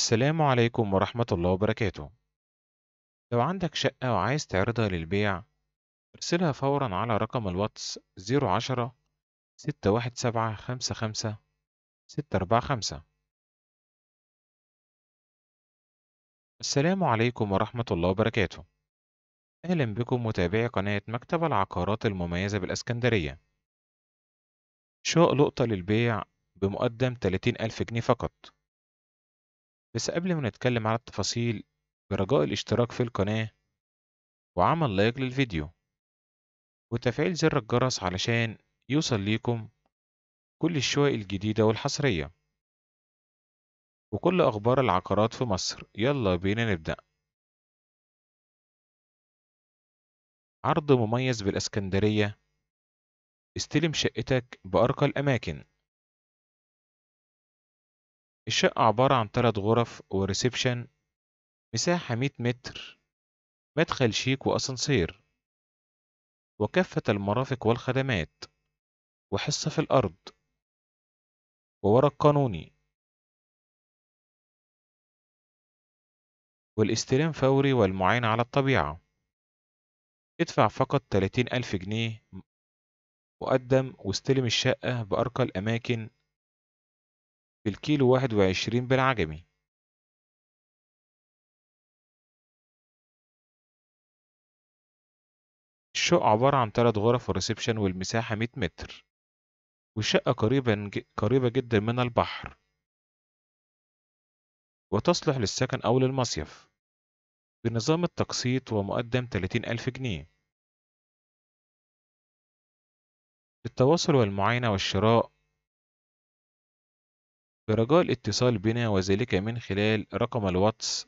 السلام عليكم ورحمة الله وبركاته لو عندك شقة وعايز تعرضها للبيع ارسلها فورا على رقم الواتس 010 617 55 645 السلام عليكم ورحمة الله وبركاته أهلا بكم متابعي قناة مكتب العقارات المميزة بالإسكندرية شاء لقطة للبيع بمقدم ألف جنيه فقط بس قبل ما نتكلم على التفاصيل برجاء الاشتراك في القناة وعمل لايك للفيديو وتفعيل زر الجرس علشان يوصل ليكم كل الشقق الجديدة والحصرية وكل أخبار العقارات في مصر يلا بينا نبدأ عرض مميز بالإسكندرية استلم شقتك بأرقى الأماكن الشقة عبارة عن تلات غرف وريسبشن مساحة مية متر مدخل شيك وأسانسير وكافة المرافق والخدمات وحصة في الأرض وورق قانوني والاستلام فوري والمعاينة على الطبيعة ادفع فقط تلاتين ألف جنيه مقدم واستلم الشقة بأرقى الأماكن بالكيلو واحد وعشرين بالعجمي الشقة عبارة عن تلات غرف وريسبشن والمساحة مية متر والشقة قريبة قريبة جدا من البحر وتصلح للسكن أو للمصيف بنظام التقسيط ومقدم تلاتين ألف جنيه للتواصل والمعاينة والشراء برجاء الاتصال بنا وذلك من خلال رقم الواتس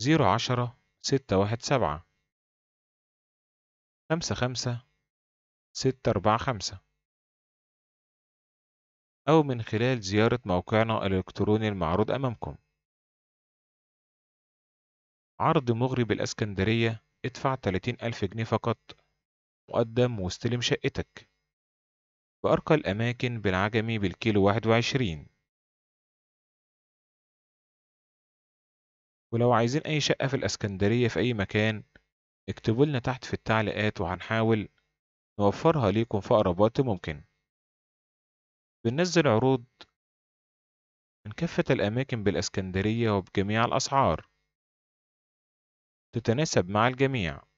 010 617 55 أو من خلال زيارة موقعنا الإلكتروني المعروض أمامكم عرض مغرب الأسكندرية ادفع 30 ألف جنيه فقط مقدم واستلم شقتك بأرقى الأماكن بالعجمي بالكيلو 21 ولو عايزين أي شقة في الإسكندرية في أي مكان اكتبوا لنا تحت في التعليقات وهنحاول نوفرها ليكم في أقرب وقت ممكن بننزل عروض من كافة الأماكن بالإسكندرية وبجميع الأسعار تتناسب مع الجميع